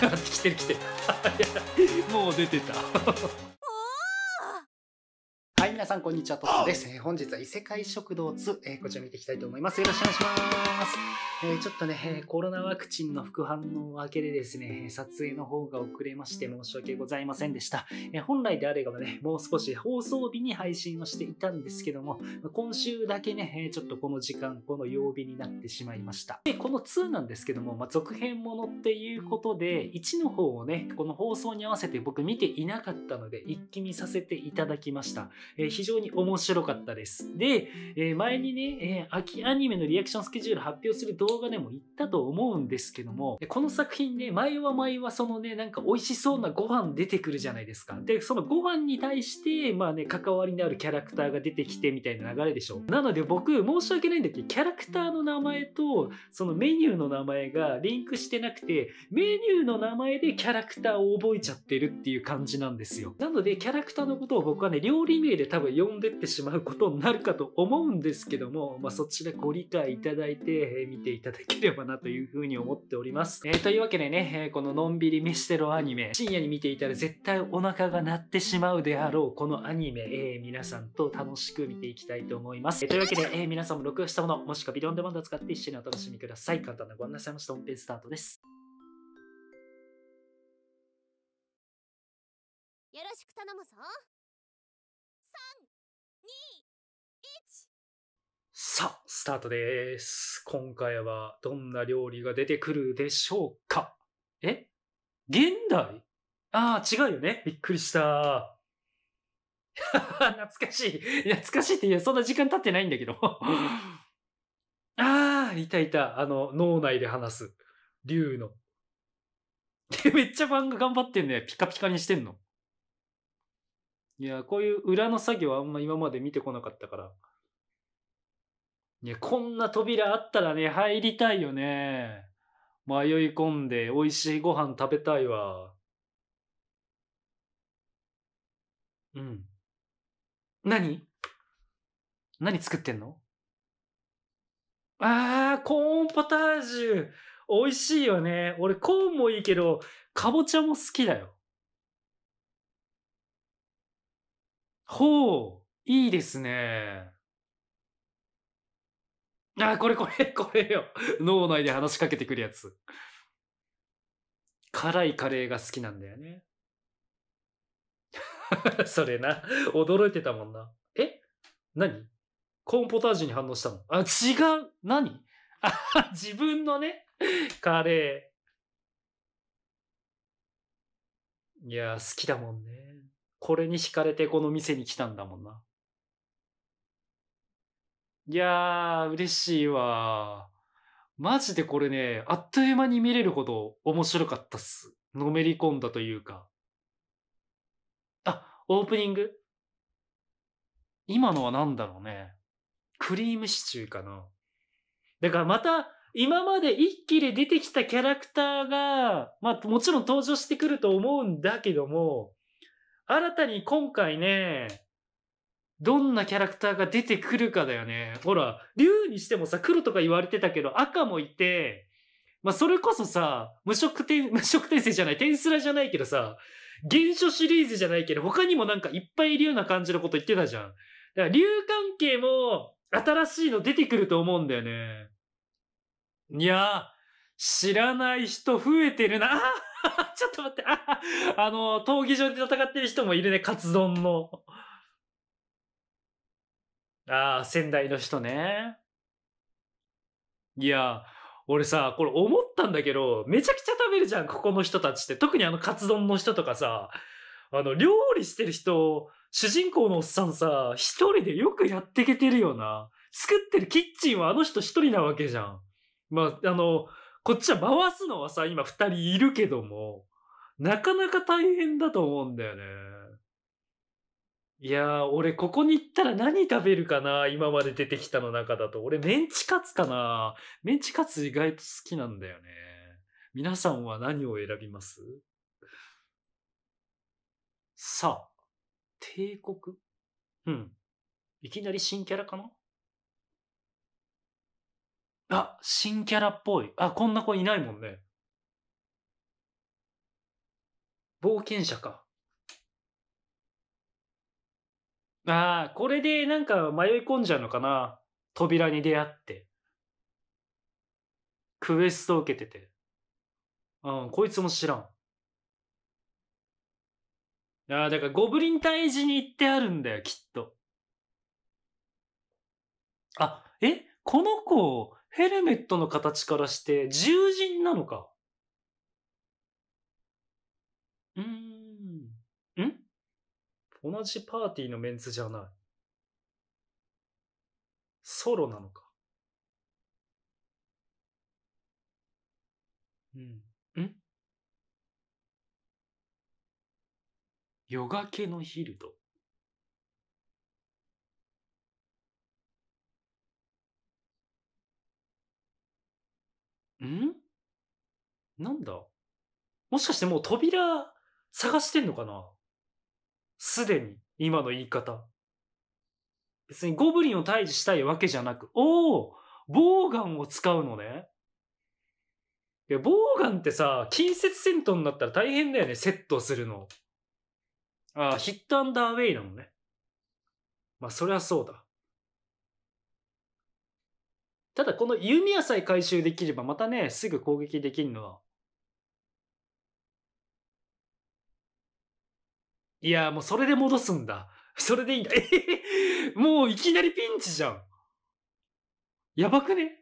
来てる来てるもう出てた皆さんこんにちは、トッツです。えー、本日は異世界食堂2、えー、こちら見ていきたいと思います。よろしくお願いします。えー、ちょっとね、コロナワクチンの副反応明けでですね、撮影の方が遅れまして申し訳ございませんでした。え本来であればね、もう少し放送日に配信をしていたんですけども、今週だけね、ちょっとこの時間、この曜日になってしまいました。で、この2なんですけども、まあ、続編ものっていうことで、1の方をね、この放送に合わせて僕見ていなかったので、一気見させていただきました。えー非常に面白かったです。で、え前にね、え秋アニメのリアクションスケジュール発表する動画でも言ったと思うんですけども、この作品ね、前は前はそのね、なんか美味しそうなご飯出てくるじゃないですか。で、そのご飯に対して、まあね、関わりのあるキャラクターが出てきてみたいな流れでしょ。なので僕、申し訳ないんだけど、キャラクターの名前と、そのメニューの名前がリンクしてなくて、メニューの名前でキャラクターを覚えちゃってるっていう感じなんですよ。なので、キャラクターのことを僕はね、料理名で多分読んでってしまうことになるかと思うんですけども、まあ、そちらご理解いただいて、え見ていただければなというふうに思っております。えー、というわけでね、えこののんびり飯テロアニメ、深夜に見ていたら絶対お腹が鳴ってしまうであろう、このアニメ、えー、皆さんと楽しく見ていきたいと思います。えー、というわけで、え皆さんも録画したもの、もしくはビデオンデマンドを使って一緒にお楽しみください。簡単なご案内さました。本編スタートです。よろしく頼むぞ。さあ、スタートです。今回はどんな料理が出てくるでしょうかえ現代ああ、違うよね。びっくりした。懐かしい。懐かしいっていやそんな時間経ってないんだけど。ああ、いたいた。あの、脳内で話す。竜の。めっちゃ漫画頑張ってんね。ピカピカにしてんの。いや、こういう裏の作業あんま今まで見てこなかったから。ね、こんな扉あったらね、入りたいよね。迷い込んで美味しいご飯食べたいわ。うん。何何作ってんのあー、コーンポタージュ。美味しいよね。俺コーンもいいけど、かぼちゃも好きだよ。ほう、いいですね。あ、これこれ、これよ。脳内で話しかけてくるやつ。辛いカレーが好きなんだよね。それな、驚いてたもんな。え何コーンポタージュに反応したのあ、違う何あ、自分のね、カレー。いや、好きだもんね。これに惹かれてこの店に来たんだもんな。いやー、嬉しいわマジでこれね、あっという間に見れるほど面白かったっす。のめり込んだというか。あ、オープニング今のは何だろうね。クリームシチューかな。だからまた、今まで一気で出てきたキャラクターが、まあもちろん登場してくると思うんだけども、新たに今回ね、どんなキャラクターが出てくるかだよね。ほら、竜にしてもさ、黒とか言われてたけど、赤もいて、まあ、それこそさ、無色転、無色転生じゃない、天スラじゃないけどさ、原初シリーズじゃないけど、他にもなんかいっぱいいるような感じのこと言ってたじゃん。だから竜関係も新しいの出てくると思うんだよね。いや知らない人増えてるな。ちょっと待って、あ、あの、闘技場で戦ってる人もいるね、カツ丼の。ああ、仙台の人ね。いや、俺さ、これ思ったんだけど、めちゃくちゃ食べるじゃん、ここの人たちって。特にあのカツ丼の人とかさ、あの、料理してる人、主人公のおっさんさ、一人でよくやっていけてるよな。作ってるキッチンはあの人一人なわけじゃん。まあ、あの、こっちは回すのはさ、今二人いるけども、なかなか大変だと思うんだよね。いやー、俺ここに行ったら何食べるかな今まで出てきたの中だと。俺メンチカツかなメンチカツ意外と好きなんだよね。皆さんは何を選びますさあ、帝国うん。いきなり新キャラかなあ、新キャラっぽい。あ、こんな子いないもんね。冒険者か。ああ、これでなんか迷い込んじゃうのかな。扉に出会って。クエストを受けてて。うん、こいつも知らん。ああ、だからゴブリン退治に行ってあるんだよ、きっと。あ、えこの子、ヘルメットの形からして獣人なのか。同じパーティーのメンツじゃない。ソロなのか。うん。ん夜がけのヒルド。んなんだもしかしてもう扉探してんのかなすでに今の言い方。別にゴブリンを退治したいわけじゃなく、おおボウガンを使うのね。いや、ボウガンってさ、近接戦闘になったら大変だよね、セットするの。ああ、ヒットアンダーウェイなのね。まあ、そりゃそうだ。ただ、この弓矢さえ回収できれば、またね、すぐ攻撃できるのは、いや、もうそれで戻すんだ。それでいいんだ。えー、もういきなりピンチじゃん。やばくね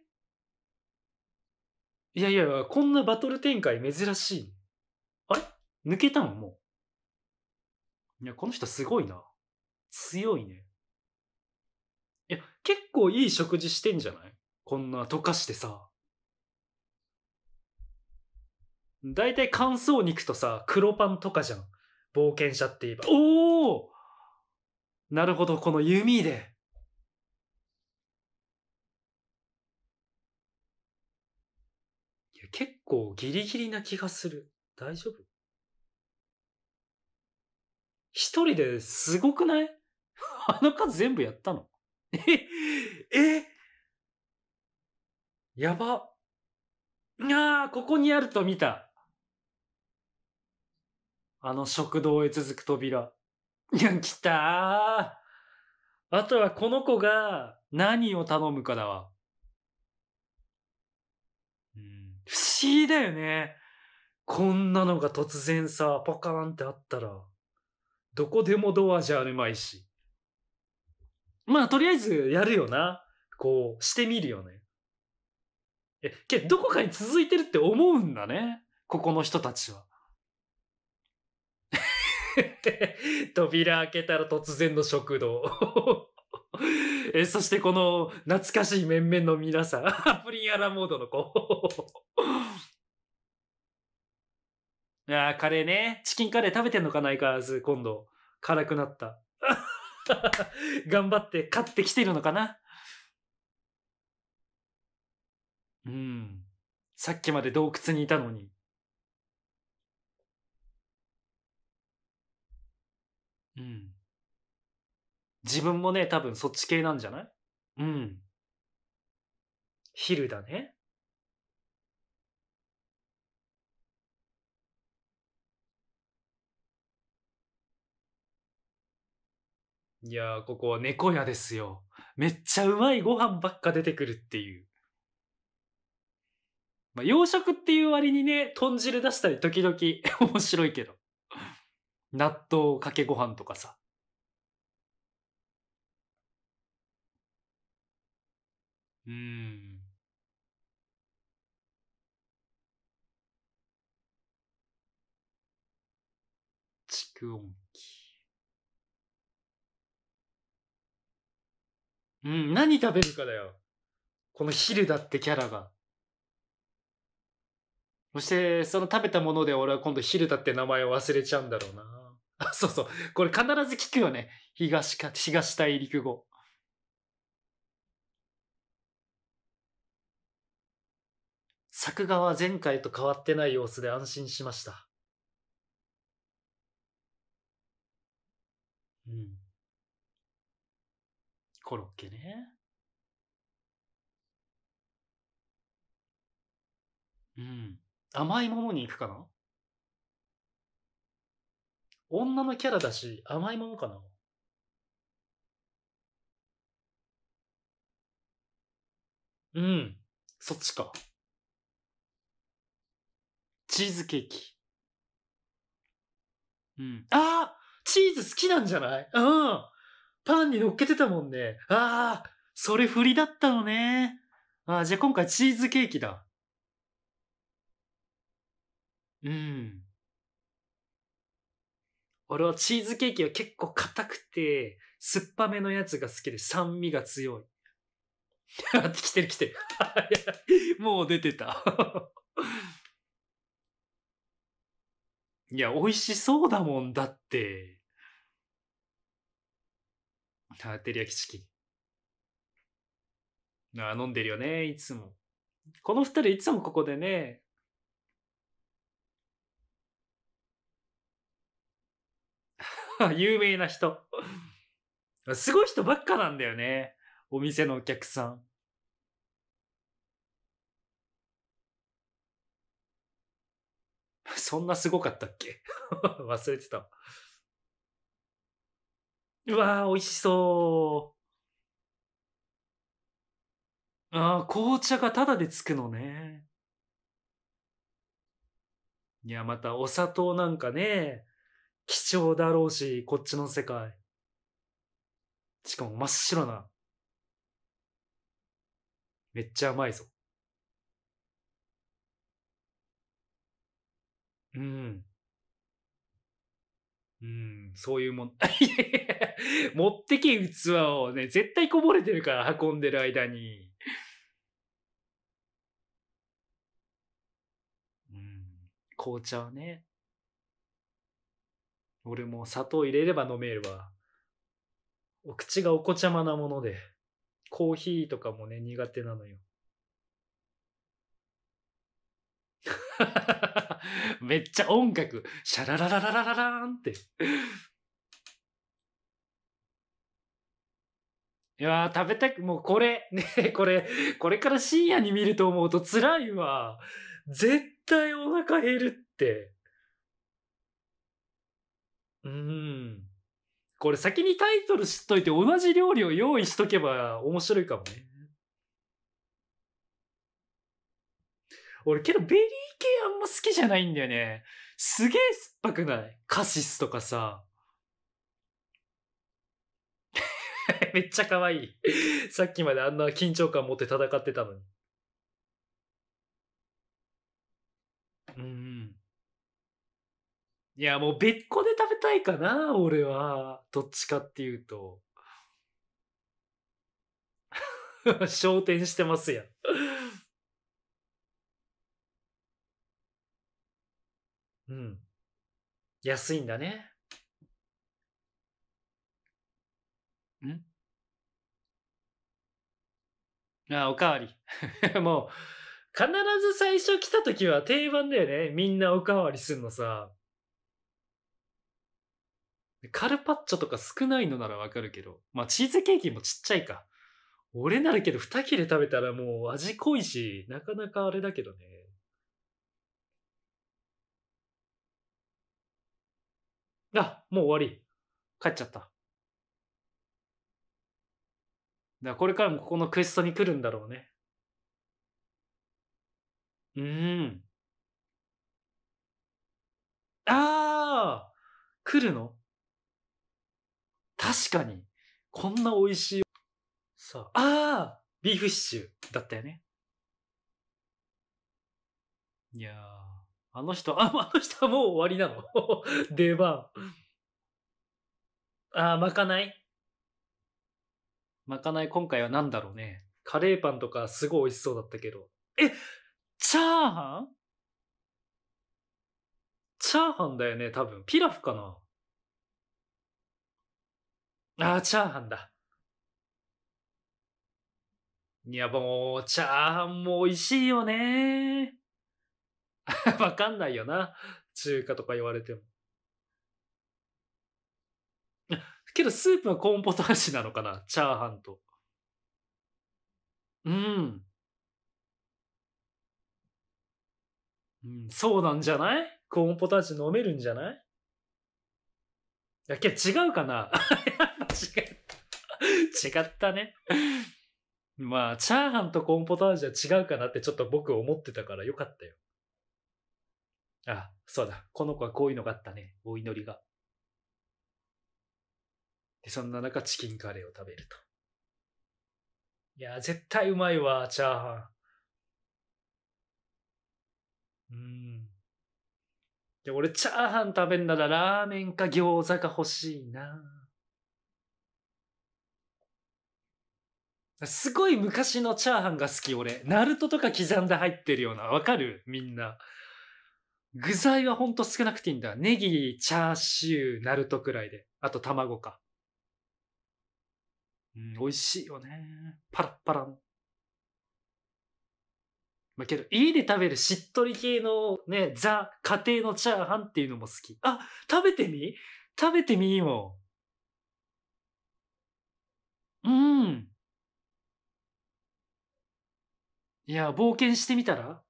いやいや、こんなバトル展開珍しい。あれ抜けたのもう。いや、この人すごいな。強いね。いや、結構いい食事してんじゃないこんな溶かしてさ。だいたい乾燥肉とさ、黒パンとかじゃん。冒険者って言えば。おおなるほど、この弓で。いや、結構ギリギリな気がする。大丈夫一人ですごくない あの数全部やったのえ、えやば。ああ、ここにあると見た。あの食堂へ続く扉。来たー。あとはこの子が何を頼むかだわ。うん、不思議だよね。こんなのが突然さ、ポカーンってあったら、どこでもドアじゃあるまいし。まあ、とりあえずやるよな。こう、してみるよね。え、けどこかに続いてるって思うんだね。ここの人たちは。扉開けたら突然の食堂 えそしてこの懐かしい面々の皆さん プリンアラモードの子ああカレーねチキンカレー食べてんのかないかず今度辛くなった頑張って買ってきてるのかなうんさっきまで洞窟にいたのにうん。自分もね、多分そっち系なんじゃないうん。昼だね。いやー、ここは猫屋ですよ。めっちゃうまいご飯ばっか出てくるっていう。まあ、洋食っていう割にね、豚汁出したり時々 面白いけど。納豆かけご飯とかさ。うん。蓄音機。うん、何食べるかだよ。このヒルダってキャラが。そして、その食べたもので俺は今度ヒルダって名前を忘れちゃうんだろうな。そうそう。これ必ず聞くよね。東か、東大陸語。作画は前回と変わってない様子で安心しました。うん。コロッケね。うん。甘いものに行くかな女のキャラだし、甘いものかな。うん。そっちか。チーズケーキ。うん。ああチーズ好きなんじゃないうん。パンに乗っけてたもんね。ああ、それ振りだったのね。ああ、じゃあ今回チーズケーキだ。うん。俺はチーズケーキは結構硬くて、酸っぱめのやつが好きで酸味が強い。来てる来てる。もう出てた。いや、美味しそうだもんだって。あ、てりやきチキン。あ、飲んでるよね、いつも。この二人いつもここでね、有名な人。すごい人ばっかなんだよね。お店のお客さん。そんなすごかったっけ 忘れてた。うわー、美味しそう。ああ、紅茶がタダでつくのね。いや、またお砂糖なんかね、貴重だろうし、こっちの世界。しかも真っ白な。めっちゃ甘いぞ。うん。うん、そういうもん。持ってけ器をね、絶対こぼれてるから、運んでる間に。うん、紅茶はね、俺も砂糖入れれば飲めるわお口がおこちゃまなもので、コーヒーとかもね、苦手なのよ。めっちゃ音楽、シャラララララララーンって。いやー、食べたく、もうこれ、ねこれ、これから深夜に見ると思うと辛いわ。絶対お腹減るって。うん。これ先にタイトル知っといて同じ料理を用意しとけば面白いかもね。俺けどベリー系あんま好きじゃないんだよね。すげえ酸っぱくないカシスとかさ。めっちゃ可愛い。さっきまであんな緊張感持って戦ってたのに。うん。いや、もう別個で食べたいかな、俺は。どっちかっていうと。昇天してますやん。うん。安いんだね。んああ、おかわり。もう、必ず最初来た時は定番だよね。みんなおかわりすんのさ。カルパッチョとか少ないのならわかるけど、まあチーズケーキもちっちゃいか。俺ならけど2切れ食べたらもう味濃いし、なかなかあれだけどね。あ、もう終わり。帰っちゃった。だこれからもここのクエストに来るんだろうね。うーん。ああ来るの確かに、こんな美味しい。さあ、ああビーフシチューだったよね。いやー、あの人、あ、あの人はもう終わりなの 出番。あー、まかないまかない今回は何だろうね。カレーパンとかすごい美味しそうだったけど。えチャーハンチャーハンだよね、多分。ピラフかなあチャーハンだ。いや、もう、チャーハンも美味しいよね。わかんないよな。中華とか言われても。けど、スープはコーンポタージュなのかなチャーハンと。うん。うん、そうなんじゃないコーンポタージュ飲めるんじゃないや、け違うかな 違った。違ったね。まあ、チャーハンとコーンポタージュは違うかなってちょっと僕思ってたからよかったよ。あ、そうだ。この子はこういうのがあったね。お祈りが。で、そんな中、チキンカレーを食べると。いや、絶対うまいわ、チャーハン。うん。で、俺、チャーハン食べんならラーメンか餃子が欲しいな。すごい昔のチャーハンが好き、俺。ナルトとか刻んで入ってるような。わかるみんな。具材はほんと少なくていいんだ。ネギ、チャーシュー、ナルトくらいで。あと卵か。うん、美味しいよね。パラッパラの。まあ、けど、家で食べるしっとり系のね、ザ、家庭のチャーハンっていうのも好き。あ、食べてみ食べてみよう。うん。いや、冒険してみたら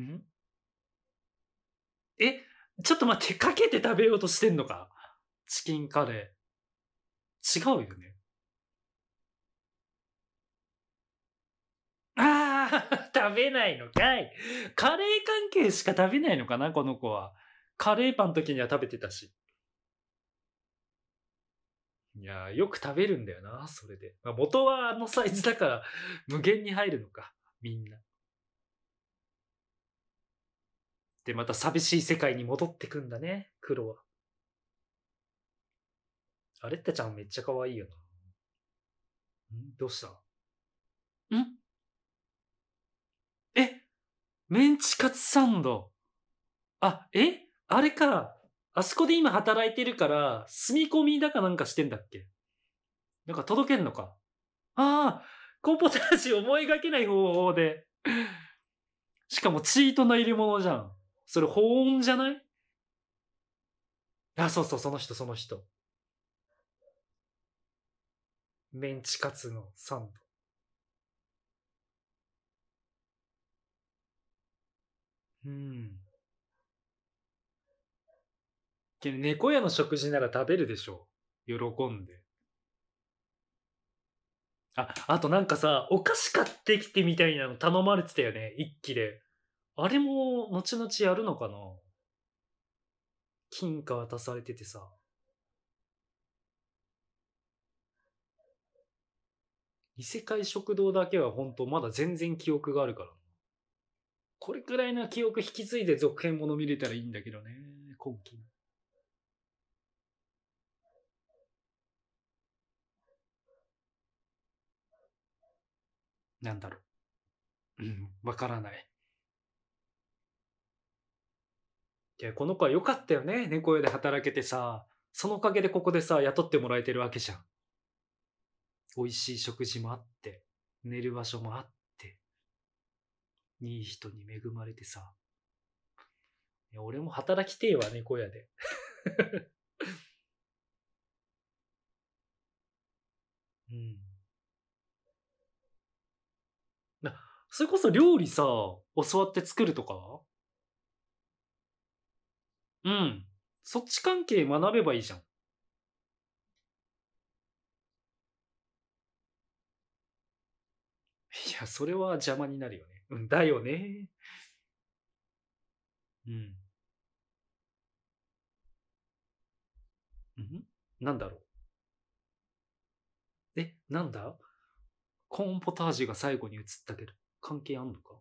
んえ、ちょっと待って、かけて食べようとしてんのかチキンカレー。違うよね。食べないのかい。カレー関係しか食べないのかな、この子は。カレーパンの時には食べてたし。いやよく食べるんだよな、それで。まあ、元はあのサイズだから、無限に入るのか、みんな。で、また寂しい世界に戻ってくんだね、黒は。あれってちゃんめっちゃ可愛いよな。んどうしたんメンチカツサンド。あ、えあれか。あそこで今働いてるから、住み込みだかなんかしてんだっけなんか届けんのか。ああ、コンポタージュ思いがけない方法で。しかもチートの入れ物じゃん。それ保温じゃないあ、そうそう、その人、その人。メンチカツのサンド。うん。けど猫屋の食事なら食べるでしょう。喜んで。あ、あとなんかさ、お菓子買ってきてみたいなの頼まれてたよね。一気で。あれも、後々やるのかな金貨渡されててさ。異世界食堂だけは本当まだ全然記憶があるから。これくらいの記憶引き継いで続編もの見れたらいいんだけどね、今期の。なんだろう。うん、わからない。や、この子は良かったよね、猫屋で働けてさ。そのおかげでここでさ、雇ってもらえてるわけじゃん。美味しい食事もあって、寝る場所もあって。いい人に恵まれてさ。俺も働きてえわ、猫屋で。うん。な、それこそ料理さ、教わって作るとかうん。そっち関係学べばいいじゃん。いや、それは邪魔になるよね。だよね。うん。んなんだろう。え、なんだコーンポタージュが最後に映ったけど、関係あんのか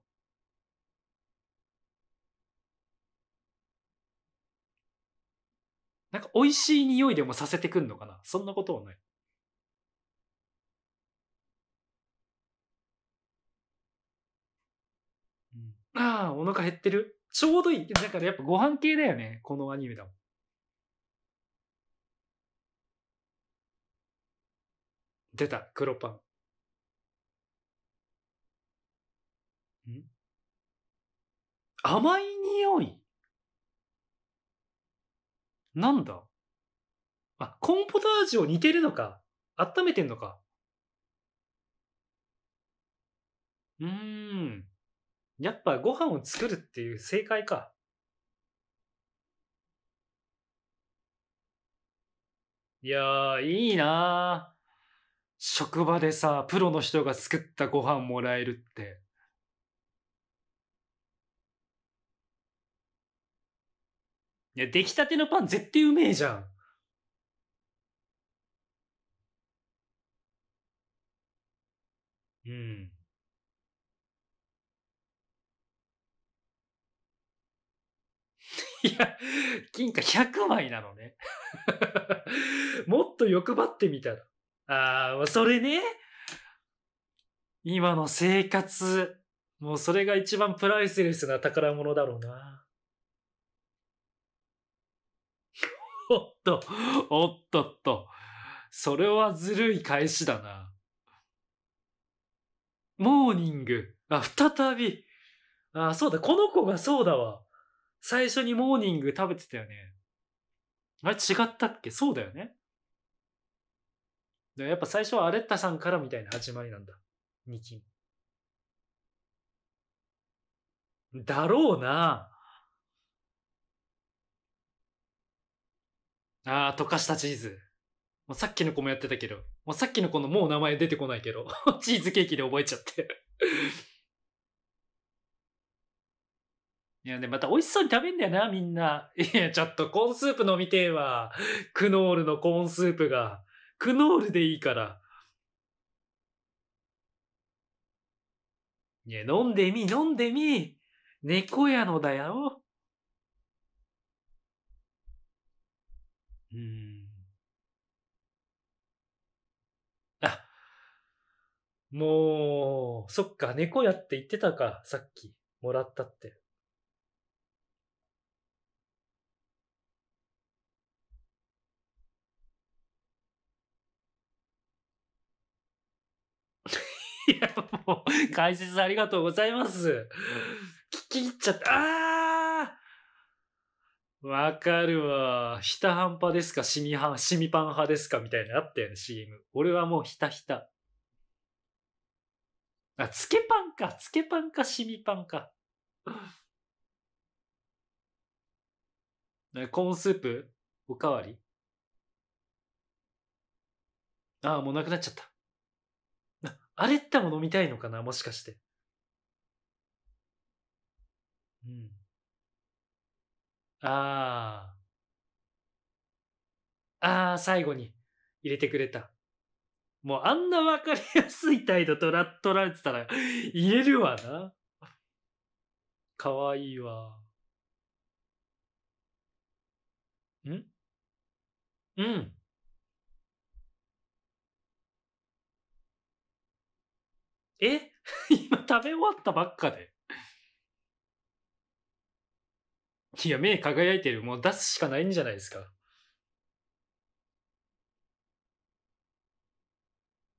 なんか美味しい匂いでもさせてくんのかなそんなことはない。ああ、お腹減ってる。ちょうどいい。だからやっぱご飯系だよね。このアニメだもん。出た、黒パン。ん甘い匂いなんだあ、コンポタージュを煮てるのか。温めてんのか。うーん。やっぱご飯を作るっていう正解か。いやー、いいなー。職場でさ、プロの人が作ったご飯もらえるって。いや、出来たてのパン絶対うめえじゃん。うん。いや、金貨100枚なのね。もっと欲張ってみたら。ああ、それね。今の生活。もうそれが一番プライスレスな宝物だろうな。おっと、おっとっと。それはずるい返しだな。モーニング。あ、再び。あ、そうだ、この子がそうだわ。最初にモーニング食べてたよね。あれ違ったっけそうだよね。やっぱ最初はアレッタさんからみたいな始まりなんだ。2期。だろうな。ああ、溶かしたチーズ。もうさっきの子もやってたけど、もうさっきの子のもう名前出てこないけど、チーズケーキで覚えちゃっていや、で、また美味しそうに食べんだよな、みんな。いや、ちょっとコーンスープ飲みてえわ。クノールのコーンスープが。クノールでいいから。いや、飲んでみ、飲んでみ。猫やのだよ。うん。あ、もう、そっか、猫やって言ってたか、さっき。もらったって。いや、もう、解説ありがとうございます。聞き入っちゃった。ああわかるわ。ひたはんですかしみはん、しみパン派ですかみたいなあったよね、CM。俺はもうひたひた。あ、つけパンか。つけパンか、しみパンか。コーンスープおかわりああ、もうなくなっちゃった。あれっても飲みたいのかなもしかして。うん。ああ。ああ、最後に入れてくれた。もうあんなわかりやすい態度とら、取られてたら入れるわな。かわいいわ。んうん。え 今食べ終わったばっかで。いや、目輝いてる。もう出すしかないんじゃないですか。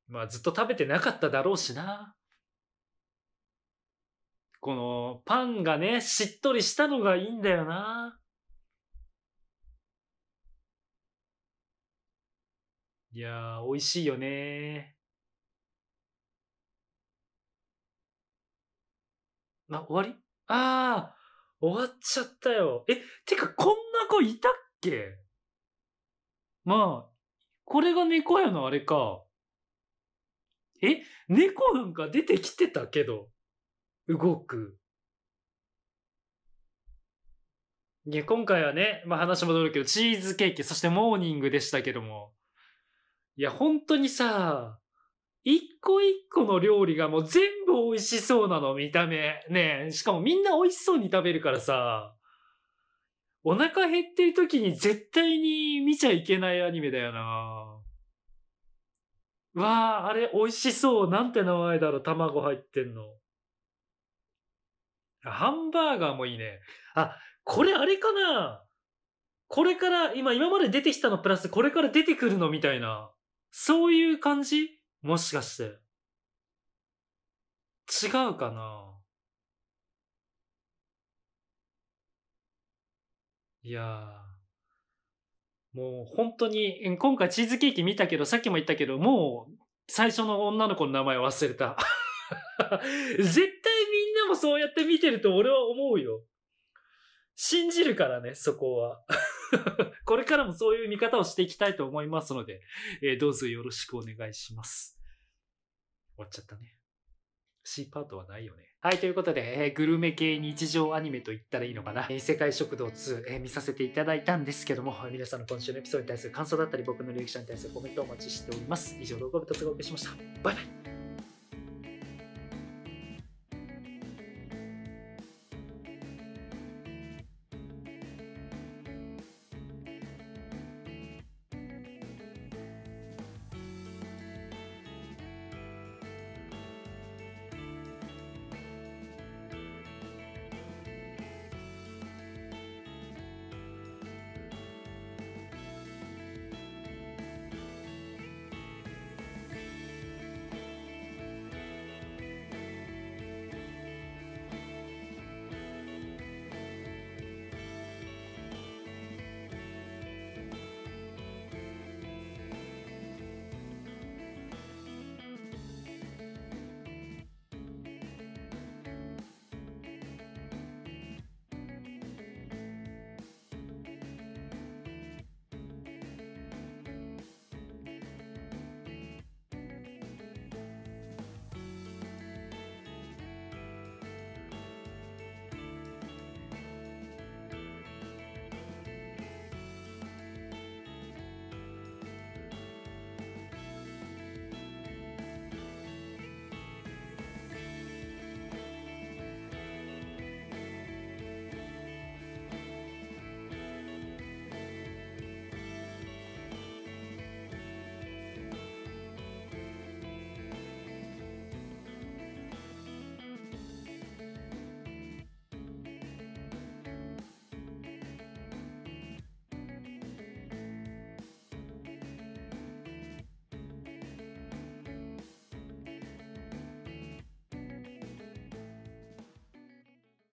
まあ、ずっと食べてなかっただろうしな。この、パンがね、しっとりしたのがいいんだよな。いやー、美味しいよねあ、終わりああ、終わっちゃったよ。え、てか、こんな子いたっけまあ、これが猫やのあれか。え、猫なんか出てきてたけど、動く。いや、今回はね、まあ話戻るけど、チーズケーキ、そしてモーニングでしたけども。いや、本当にさ、一個一個の料理がもう全部美味しそうなの、見た目。ねしかもみんな美味しそうに食べるからさ、お腹減ってる時に絶対に見ちゃいけないアニメだよな。わあ、あれ美味しそう。なんて名前だろう、卵入ってんの。ハンバーガーもいいね。あ、これあれかなこれから、今、今まで出てきたのプラス、これから出てくるのみたいな。そういう感じもしかして。違うかな。いやもう本当に、今回チーズケーキ見たけど、さっきも言ったけど、もう最初の女の子の名前忘れた。絶対みんなもそうやって見てると俺は思うよ。信じるからね、そこは。これからもそういう見方をしていきたいと思いますので、えー、どうぞよろしくお願いします。終わっちゃったね。C パートはないよね。はい、ということで、えー、グルメ系日常アニメと言ったらいいのかな。えー、世界食堂2、えー、見させていただいたんですけども、皆さんの今週のエピソードに対する感想だったり、僕の履歴書に対するコメントをお待ちしております。以上、動画部とお送りしました。バイバイ